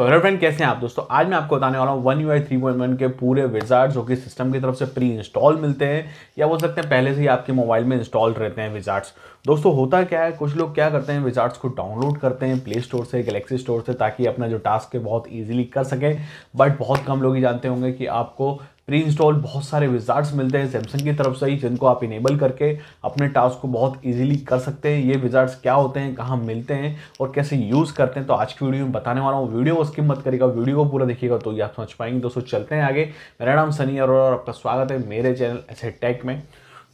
तो hello friend कैसे हैं आप दोस्तों आज मैं आपको बताने वाला हूँ one U I three point one के पूरे विजार्ड जो कि सिस्टम की तरफ से प्री इंस्टॉल मिलते हैं या बोल सकते हैं पहले से ही आपके मोबाइल में इंस्टॉल रहते हैं विजार्ड्स दोस्तों होता क्या है कुछ लोग क्या करते हैं विजार्ड्स को डाउनलोड करते हैं प्ले स्टोर से गलेक्सी स्टोर से ताकि अपना जो टास्क है बहुत ईजिली कर सकें बट बहुत कम लोग ही जानते होंगे कि आपको प्री इंस्टॉल बहुत सारे विजार्ड्स मिलते हैं सैमसंग की तरफ से ही जिनको आप इनेबल करके अपने टास्क को बहुत ईजिली कर सकते हैं ये विजार्ड्स क्या होते हैं कहाँ मिलते हैं और कैसे यूज़ करते हैं तो आज की वीडियो में बताने वाला हूँ वीडियो को स्किप मत करेगा वीडियो को पूरा देखिएगा तो ये आप समझ पाएंगे दोस्तों चलते हैं आगे मेरा नाम सनी अरोड़ा और आपका स्वागत है मेरे चैनल ऐसे टेक में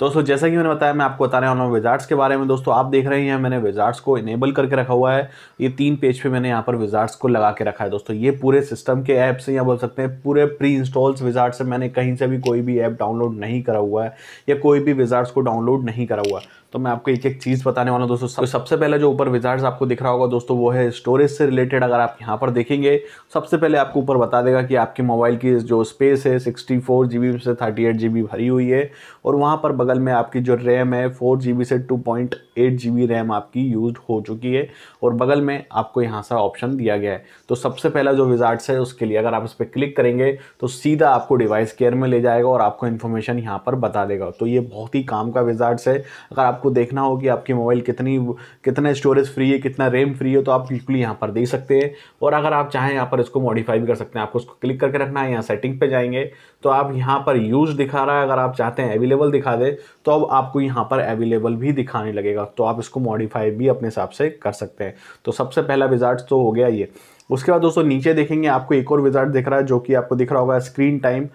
दोस्तों जैसा कि मैंने बताया मैं आपको बताने वाला हूँ विजार्ट्स के बारे में दोस्तों आप देख रहे हैं मैंने विजार्ट्स को इनेबल करके रखा हुआ है ये तीन पेज पे मैंने यहाँ पर विजार्ट्स को लगा के रखा है दोस्तों ये पूरे सिस्टम के ऐप से या बोल सकते हैं पूरे प्री इंस्टॉल्स विजार्ट्स से मैंने कहीं से भी कोई भी ऐप डाउनलोड नहीं करा हुआ है या कोई भी विजार्ट्स को डाउनलोड नहीं करा हुआ है तो मैं आपको एक एक चीज़ बताने वाला हूँ दोस्तों सबसे पहले जो ऊपर विजार्ड आपको दिख रहा होगा दोस्तों वो है स्टोरेज से रिलेटेड अगर आप यहाँ पर देखेंगे सबसे पहले आपको ऊपर बता देगा कि आपके मोबाइल की जो स्पेस है सिक्सटी फोर जी बी से थर्टी एट जी बी भरी हुई है और वहाँ पर बगल में आपकी जो रैम है फोर जी बी से two point eight G B RAM आपकी यूज हो चुकी है और बगल में आपको यहाँ सा ऑप्शन दिया गया है तो सबसे पहला जो विजार्ड्स है उसके लिए अगर आप इस पर क्लिक करेंगे तो सीधा आपको डिवाइस केयर में ले जाएगा और आपको इन्फॉर्मेशन यहाँ पर बता देगा तो ये बहुत ही काम का विजार्ड्स है अगर आपको आपको देखना हो कि आपकी मोबाइल कितनी कितना स्टोरेज फ्री है कितना रैम फ्री है तो आप बिल्कुल यहाँ पर दे सकते हैं और अगर आप चाहें यहाँ पर इसको मॉडिफाई भी कर सकते हैं आपको उसको क्लिक करके रखना है यहाँ सेटिंग पर जाएंगे तो आप यहाँ पर यूज़ दिखा रहा है अगर आप चाहते हैं अवेलेबल दिखा दें तो अब आपको यहाँ पर अवेलेबल भी दिखाने लगेगा तो आप इसको मॉडिफाई भी अपने हिसाब से कर सकते हैं तो सबसे पहला विजार्ट तो हो गया ये उसके बाद दोस्तों नीचे देखेंगे आपको एक और विजार्ट दिख रहा है जो कि आपको दिख रहा होगा screen time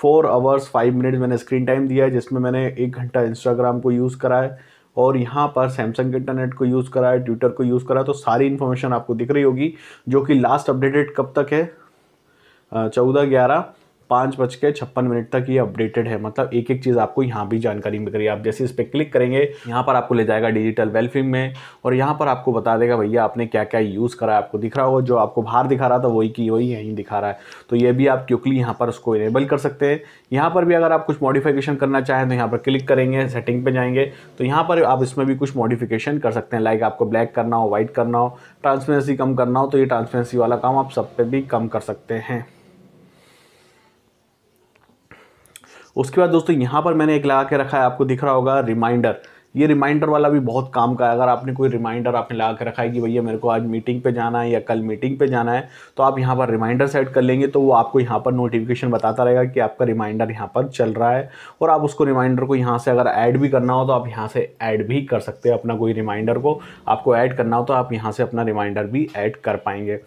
four hours five minute मैंने स्क्रीन टाइम दिया है जिसमें मैंने एक घंटा इंस्टाग्राम को यूज़ करा है और यहाँ पर सैमसंग के इंटरनेट को यूज़ करा है ट्विटर को यूज़ करा है तो सारी इन्फॉर्मेशन आपको दिख रही होगी जो कि लास्ट अपडेटेड कब तक है चौदह ग्यारह पाँच बज के छप्पन मिनट तक ये अपडेटेड है मतलब एक एक चीज़ आपको यहाँ भी जानकारी मिल रही है आप जैसे इस पर क्लिक करेंगे यहाँ पर आपको ले जाएगा डिजिटल वेलफिंग में और यहाँ पर आपको बता देगा भैया आपने क्या क्या यूज़ करा है आपको दिख रहा हो जो आपको बाहर दिखा रहा था वही की वही यहीं दिखा रहा है तो ये भी आप क्योंकि यहाँ पर उसको इनेबल कर सकते हैं यहाँ पर भी अगर आप कुछ मॉडिफिकेशन करना चाहें तो यहाँ पर क्लिक करेंगे सेटिंग पर जाएंगे तो यहाँ पर आप इसमें भी कुछ मॉडिफिकेशन कर सकते हैं लाइक आपको ब्लैक करना हो वाइट करना हो ट्रांसपेरेंसी कम करना हो तो ये ट्रांसपेरेंसी वाला काम आप सब पे भी कम कर सकते हैं उसके बाद दोस्तों यहाँ पर मैंने एक लगा के रखा है आपको दिख रहा होगा रिमाइंडर ये रिमाइंडर वाला भी बहुत काम का है अगर आपने कोई रिमाइंडर आपने लगा के रखा है कि भैया मेरे को आज मीटिंग पे जाना है या कल मीटिंग पे जाना है तो आप यहाँ पर रिमाइंडर सेट कर लेंगे तो वो आपको यहाँ पर नोटिफिकेशन बताता रहेगा कि आपका रिमाइंडर यहाँ पर चल रहा है और आप उसको रिमाइंडर को यहाँ से अगर ऐड भी करना हो तो आप यहाँ से ऐड भी कर सकते हैं अपना कोई रिमाइंडर को आपको ऐड करना हो तो आप यहाँ से अपना रिमाइंडर भी ऐड कर पाएंगे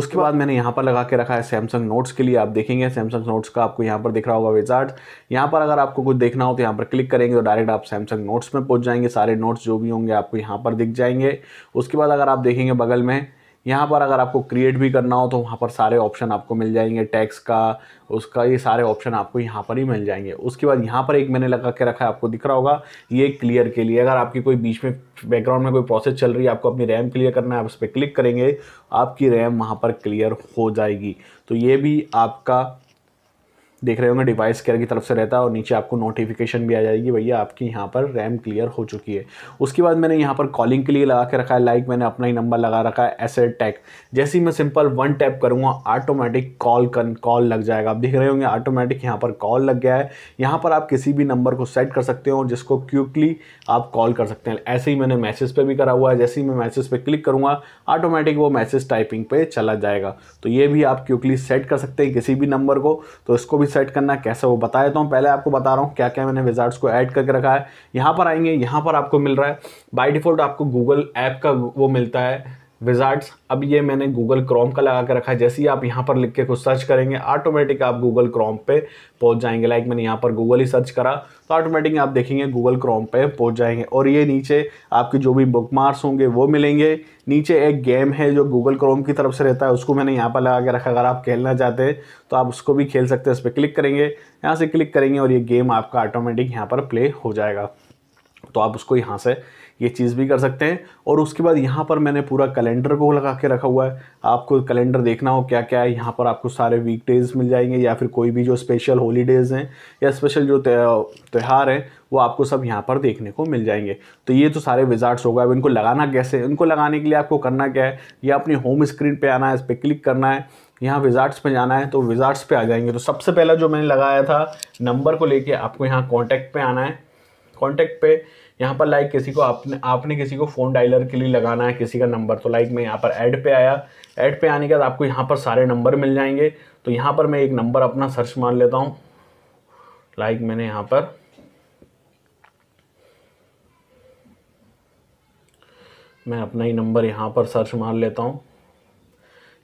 उसके बाद मैंने यहाँ पर लगा के रखा है सैमसंग नोट्स के लिए आप देखेंगे सैमसंग नोट्स का आपको यहाँ पर दिख रहा होगा विजार्ड यहाँ पर अगर आपको कुछ देखना हो तो यहाँ पर क्लिक करेंगे तो डायरेक्ट आप सैमसंग नोट्स में पहुँच जाएंगे सारे नोट्स जो भी होंगे आपको यहाँ पर दिख जाएंगे उसके बाद अगर आप देखेंगे बगल में यहाँ पर अगर आपको क्रिएट भी करना हो तो वहाँ पर सारे ऑप्शन आपको मिल जाएंगे टैक्स का उसका ये सारे ऑप्शन आपको यहाँ पर ही मिल जाएंगे उसके बाद यहाँ पर एक मैंने लगा के रखा है आपको दिख रहा होगा ये क्लियर के लिए अगर आपकी कोई बीच में बैकग्राउंड में कोई प्रोसेस चल रही है आपको अपनी रैम क्लियर करना है आप उस पर क्लिक करेंगे आपकी रैम वहाँ पर क्लियर हो जाएगी तो ये भी आपका देख रहे होंगे डिवाइस केयर की तरफ से रहता है और नीचे आपको नोटिफिकेशन भी आ जाएगी भैया आपकी यहाँ पर रैम क्लियर हो चुकी है उसके बाद मैंने यहाँ पर कॉलिंग के लिए लगा के रखा है लाइक मैंने अपना ही नंबर लगा रखा है एड टैग जैसे ही मैं सिंपल वन टैप करूँगा ऑटोमेटिक कॉल कन कॉल लग जाएगा आप देख रहे होंगे ऑटोमेटिक यहाँ पर कॉल लग गया है यहाँ पर आप किसी भी नंबर को सेट कर सकते हो जिसको क्विकली आप कॉल कर सकते हैं ऐसे ही मैंने मैसेज पर भी करा हुआ है जैसे ही मैं मैसेज पर क्लिक करूँगा ऑटोमेटिक वो मैसेज टाइपिंग पर चला जाएगा तो ये भी आप क्विकली सेट कर सकते हैं किसी भी नंबर को तो इसको भी सेट करना है कैसे वो बता देता हूँ पहले आपको बता रहा हूँ क्या क्या मैंने विजार्ड्स को ऐड करके रखा है यहाँ पर आएंगे यहाँ पर आपको मिल रहा है बाई डिफ़ॉल्ट आपको गूगल ऐप का वो मिलता है विजार्ड्स अब ये मैंने गूगल क्रोम का लगा के रखा है जैसे ही आप यहाँ पर लिख के कुछ सर्च करेंगे ऑटोमेटिक आप गूगल क्रोम पे पहुँच जाएंगे लाइक मैंने यहाँ पर गूगल ही सर्च करा तो ऑटोमेटिक आप देखेंगे गूगल क्रोम पे पहुँच जाएंगे और ये नीचे आपके जो भी बुक होंगे वो मिलेंगे नीचे एक गेम है जो गूगल क्रोम की तरफ से रहता है उसको मैंने यहाँ पर लगा के रखा अगर आप खेलना चाहते हैं तो आप उसको भी खेल सकते हैं उस पर क्लिक करेंगे यहाँ से क्लिक करेंगे और ये गेम आपका ऑटोमेटिक यहाँ पर प्ले हो जाएगा तो आप उसको यहाँ से ये चीज़ भी कर सकते हैं और उसके बाद यहाँ पर मैंने पूरा कैलेंडर को लगा के रखा हुआ है आपको कैलेंडर देखना हो क्या क्या है यहाँ पर आपको सारे वीकडेज़ मिल जाएंगे या फिर कोई भी जो स्पेशल हॉलीडेज़ हैं या स्पेशल जो त्यौहार हैं वो आपको सब यहाँ पर देखने को मिल जाएंगे तो ये तो सारे विजार्ट्स हो गए अब इनको लगाना कैसे इनको लगाने के लिए आपको करना क्या है या अपनी होम स्क्रीन पर आना है इस पर क्लिक करना है यहाँ विजार्ट्स पे जाना है तो विजार्ट्स पे आ जाएंगे तो सबसे पहला जो मैंने लगाया था नंबर को लेके आपको यहाँ कॉन्टैक्ट पे आना है कॉन्टैक्ट पे यहाँ पर लाइक किसी को आपने आपने किसी को फ़ोन डायलर के लिए लगाना है किसी का नंबर तो लाइक मैं यहाँ पर ऐड पे आया ऐड पे आने के बाद आपको यहाँ पर सारे नंबर मिल जाएंगे तो यहाँ पर मैं एक नंबर अपना सर्च मान लेता हूँ लाइक मैंने यहाँ पर मैं अपना ही नंबर यहाँ पर सर्च मार लेता हूँ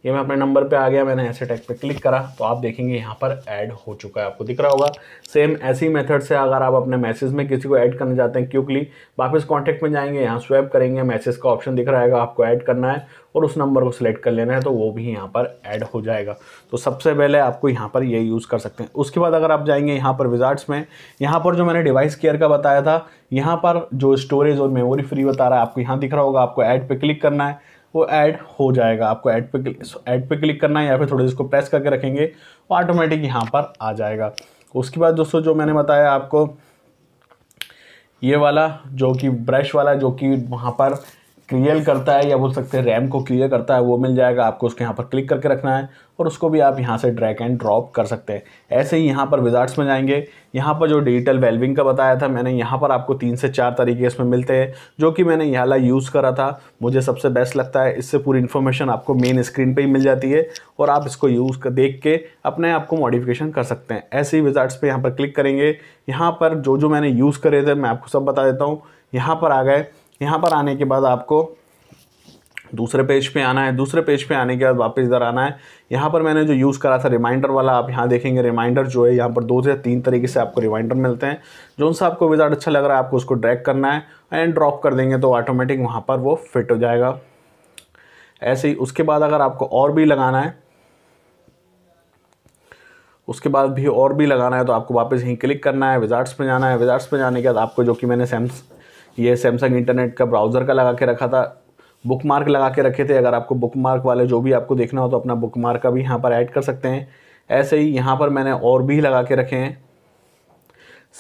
ये मैं अपने नंबर पे आ गया मैंने ऐसे टैग पे क्लिक करा तो आप देखेंगे यहाँ पर ऐड हो चुका है आपको दिख रहा होगा सेम ऐसी मेथड से अगर आप अपने मैसेज में किसी को ऐड करने जाते हैं क्विकली वापस तो कॉन्टैक्ट में जाएंगे यहाँ स्वैप करेंगे मैसेज का ऑप्शन दिख रहा है आपको ऐड करना है और उस नंबर को सिलेक्ट कर लेना है तो वो भी यहाँ पर ऐड हो जाएगा तो सबसे पहले आपको यहाँ पर ये यूज़ कर सकते हैं उसके बाद अगर आप जाएंगे यहाँ पर विजार्ट्स में यहाँ पर जो मैंने डिवाइस केयर का बताया था यहाँ पर जो स्टोरेज और मेमोरी फ्री बता रहा है आपको यहाँ दिख रहा होगा आपको ऐड पर क्लिक करना है वो ऐड हो जाएगा आपको ऐड पे ऐड पे क्लिक करना है या फिर थोड़ी इसको प्रेस करके रखेंगे वो ऑटोमेटिक यहाँ पर आ जाएगा उसके बाद दोस्तों जो मैंने बताया आपको ये वाला जो कि ब्रश वाला जो कि वहाँ पर क्लियर करता है या बोल सकते हैं रैम को क्लियर करता है वो मिल जाएगा आपको उसके यहाँ पर क्लिक करके रखना है और उसको भी आप यहाँ से ड्रैक एंड ड्रॉप कर सकते हैं ऐसे ही यहाँ पर विजार्ट्स में जाएंगे यहाँ पर जो डिजिटल वेल्विंग का बताया था मैंने यहाँ पर आपको तीन से चार तरीके इसमें मिलते हैं जो कि मैंने यहाँ यूज़ करा था मुझे सबसे बेस्ट लगता है इससे पूरी इन्फॉर्मेशन आपको मेन स्क्रीन पर ही मिल जाती है और आप इसको यूज़ कर देख के अपने आप को मॉडिफिकेशन कर सकते हैं ऐसे ही विजार्ट्स पर यहाँ पर क्लिक करेंगे यहाँ पर जो जो मैंने यूज़ करे थे मैं आपको सब बता देता हूँ यहाँ पर आ गए यहाँ पर आने के बाद आपको दूसरे पेज पे आना है दूसरे पेज पे आने के बाद वापस इधर आना है यहाँ पर मैंने जो यूज़ करा था रिमाइंडर वाला आप यहाँ देखेंगे रिमाइंडर जो है यहाँ पर दो से तीन तरीके से आपको रिमाइंडर मिलते हैं जो उनसे आपको विजार्ड अच्छा लग रहा है आपको उसको ड्रैग करना है एंड ड्रॉप कर देंगे तो ऑटोमेटिक वहाँ पर वो फिट हो जाएगा ऐसे ही उसके बाद अगर आपको और भी लगाना है उसके बाद भी और भी लगाना है तो आपको वापस यहीं क्लिक करना है विजार्ट्स पर जाना है विजार्ट्स पर जाने के बाद आपको जो कि मैंने सैमसंग ये सैमसंग इंटरनेट का ब्राउज़र का लगा के रखा था बुक मार्क लगा के रखे थे अगर आपको बुक मार्क वाले जो भी आपको देखना हो तो अपना बुक मार्क का भी यहाँ पर ऐड कर सकते हैं ऐसे ही यहाँ पर मैंने और भी लगा के रखे हैं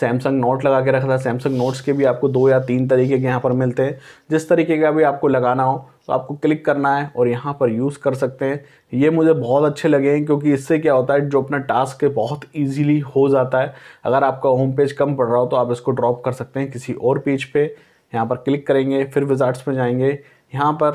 सैमसंग नोट लगा के रखा था सैमसंग नोट्स के भी आपको दो या तीन तरीके के यहाँ पर मिलते हैं जिस तरीके का भी आपको लगाना हो तो आपको क्लिक करना है और यहाँ पर यूज़ कर सकते हैं ये मुझे बहुत अच्छे लगे हैं क्योंकि इससे क्या होता है जो अपना टास्क है बहुत ईजीली हो जाता है अगर आपका होम पेज कम पड़ रहा हो तो आप इसको ड्रॉप कर सकते हैं किसी और पेज पे यहाँ पर क्लिक करेंगे फिर विजार्ट्स में जाएंगे यहाँ पर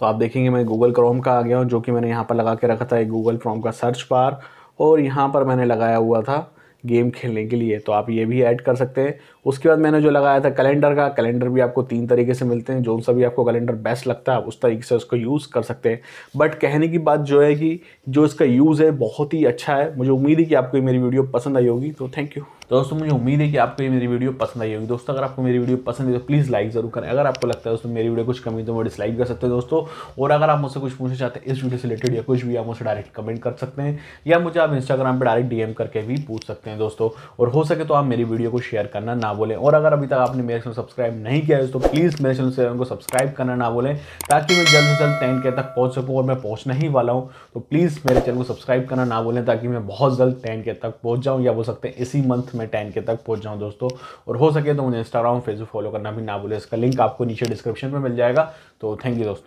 तो आप देखेंगे मैं गूगल क्रोम का आ गया हूँ जो कि मैंने यहाँ पर लगा के रखा था एक गूगल क्रोम का सर्च बार और यहाँ पर मैंने लगाया हुआ था गेम खेलने के लिए तो आप ये भी ऐड कर सकते हैं उसके बाद मैंने जो लगाया था कैलेंडर का कैलेंडर भी आपको तीन तरीके से मिलते हैं जो सा भी आपको कैलेंडर बेस्ट लगता है आप उस तरीके से उसको यूज़ कर सकते हैं बट कहने की बात जो है कि जो इसका यूज़ है बहुत ही अच्छा है मुझे उम्मीद है कि आपको मेरी वीडियो पसंद आई होगी तो थैंक यू तो दोस्तों मुझे उम्मीद है कि आपको ये मेरी वीडियो पसंद आई होगी दोस्तों अगर आपको मेरी वीडियो पसंद है तो प्लीज़ लाइक जरूर करें अगर आपको लगता है दोस्तों मेरी वीडियो कुछ कमी तो वो डिसलाइक कर सकते हैं दोस्तों और अगर आप मुझसे कुछ पूछना चाहते हैं इस वीडियो से रिलेटेड या कुछ भी आप मुझसे डायरेक्ट कमेंट कर सकते हैं या मुझे आप इंस्टाग्राम पर डायरेक्ट डी करके भी पूछ सकते हैं दोस्तों और हो सके तो आप मेरी वीडियो को शेयर करना ना बोलें और अगर अभी तक आपने मेरे चैनल सब्सक्राइब नहीं किया है तो प्लीज़ मेरे चैनल से उनको सब्सक्राइब करना ना बोलें ताकि मैं जल्द से जल्द टेन के तक पहुँच सकूँ और मैं पहुँचना ही वाला हूँ तो प्लीज़ मेरे चैनल को सब्सक्राइब करना ना बोलें ताकि मैं बहुत जल्द टेन के तक पहुँच जाऊँ या बोल सकते हैं इसी मंथ मैं टेन के तक पहुंच जाऊं दोस्तों और हो सके तो मुझे इंस्टाग्राम फेसबुक फॉलो करना भी ना भूले इसका लिंक आपको नीचे डिस्क्रिप्शन में मिल जाएगा तो थैंक यू दोस्तों